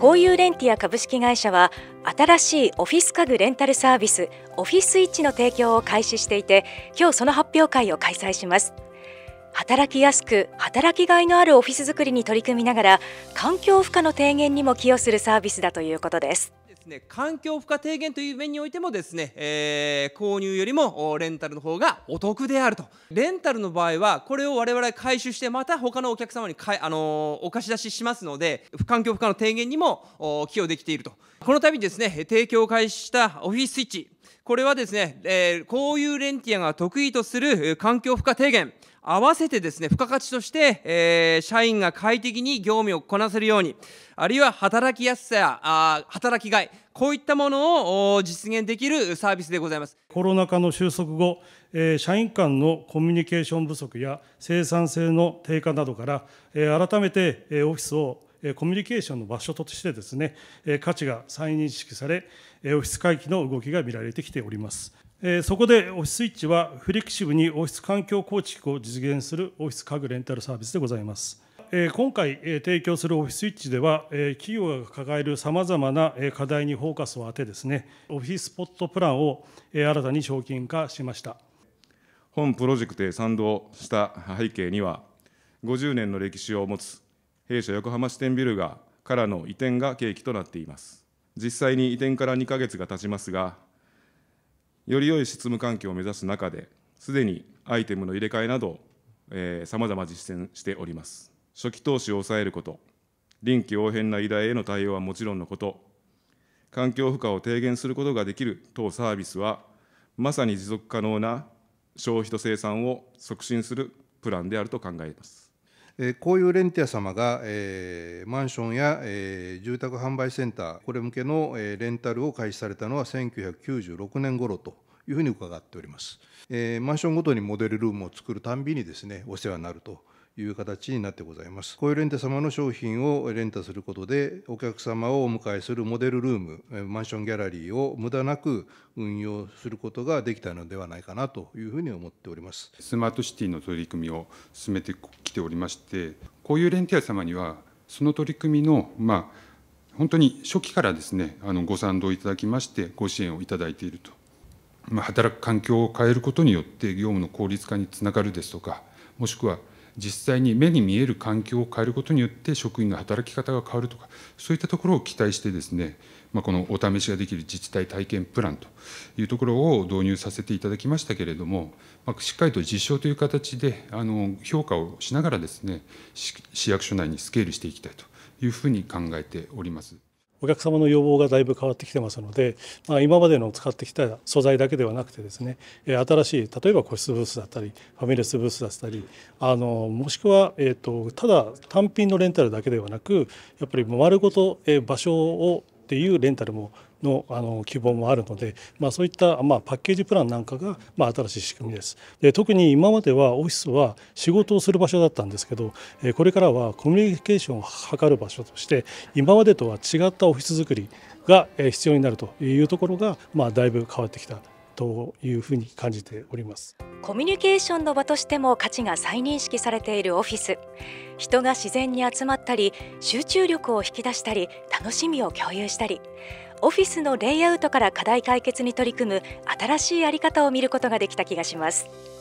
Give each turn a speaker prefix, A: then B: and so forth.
A: 交友レンティア株式会社は新しいオフィス家具レンタルサービスオフィスイッチの提供を開始していて今日その発表会を開催します働きやすく働きがいのあるオフィス作りに取り組みながら環境負荷の低減にも寄与するサービスだということです
B: ね環境負荷低減という面においてもですね、えー、購入よりもレンタルの方がお得であるとレンタルの場合はこれを我々回収してまた他のお客様にかい、あのー、お貸し出ししますので環境負荷の低減にも寄与できているとこの度ですね提供を開始したオフィスイッチこれはですね、えー、こういうレンティアが得意とする環境負荷低減、合わせてですね、付加価値として、えー、社員が快適に業務をこなせるように、あるいは働きやすさや、あ働きがい、こういったものを実現できるサービスでございます。
C: コロナ禍の収束後、えー、社員間のコミュニケーション不足や生産性の低下などから、えー、改めて、えー、オフィスをコミュニケーションの場所としてですね、価値が再認識され、オフィス回帰の動きが見られてきております。そこでオフィスイッチは、フレキシブにオフィス環境構築を実現するオフィス家具レンタルサービスでございます。今回提供するオフィスイッチでは、企業が抱えるさまざまな課題にフォーカスを当てですね、オフィスポットプランを新たに商品化しました。
D: 本プロジェクトへ賛同した背景には、50年の歴史を持つ弊社横浜支店ビルがからの移転が契機となっています。実際に移転から2か月が経ちますが、より良い執務環境を目指す中で、すでにアイテムの入れ替えなど、さまざま実践しております。初期投資を抑えること、臨機応変な依頼への対応はもちろんのこと、環境負荷を低減することができる当サービスは、まさに持続可能な消費と生産を促進するプランであると考えます。
E: こういうレンティア様が、えー、マンションや、えー、住宅販売センター、これ向けの、えー、レンタルを開始されたのは1996年頃というふうに伺っております。えー、マンションごとにモデルルームを作るたんびにですね、お世話になるという形になってございます。こういうレンタ様の商品をレンタすることで、お客様をお迎えするモデルルーム、マンションギャラリーを無駄なく運用することができたのではないかなというふうに思っております。ス
F: マートシティの取り組みを進めてきておりまして、こういうレンタ様には、その取り組みの、まあ、本当に初期からですねあのご賛同いただきましてご支援をいただいていると、ま働く環境を変えることによって業務の効率化につながるですとかもしくは実際に目に見える環境を変えることによって職員の働き方が変わるとかそういったところを期待してですね、まあ、このお試しができる自治体体験プランというところを導入させていただきましたけれども、ましっかりと実証という形であの評価をしながらですね市役所内にスケールしていきたいというふうに考えております。
C: お客様の要望がだいぶ変わってきてますので、まあ、今までの使ってきた素材だけではなくてですね新しい例えば個室ブースだったりファミレスブースだったりあのもしくは、えーと、とただ単品のレンタルだけではなくやっぱり丸ごと、え場所をっていうレンタルものあの希望もあるので、まあ、そういった、まあ、パッケージプランなんかが、まあ、新しい仕組みです。で特に今まではオフィスは仕事をする場所だったんですけどこれからはコミュニケーションを図る場所として今までとは違ったオフィス作りが必要になるというところが、まあ、だいぶ変わってきたというふうに感じております
A: コミュニケーションの場としても価値が再認識されているオフィス人が自然に集まったり集中力を引き出したり楽しみを共有したりオフィスのレイアウトから課題解決に取り組む新しい在り方を見ることができた気がします。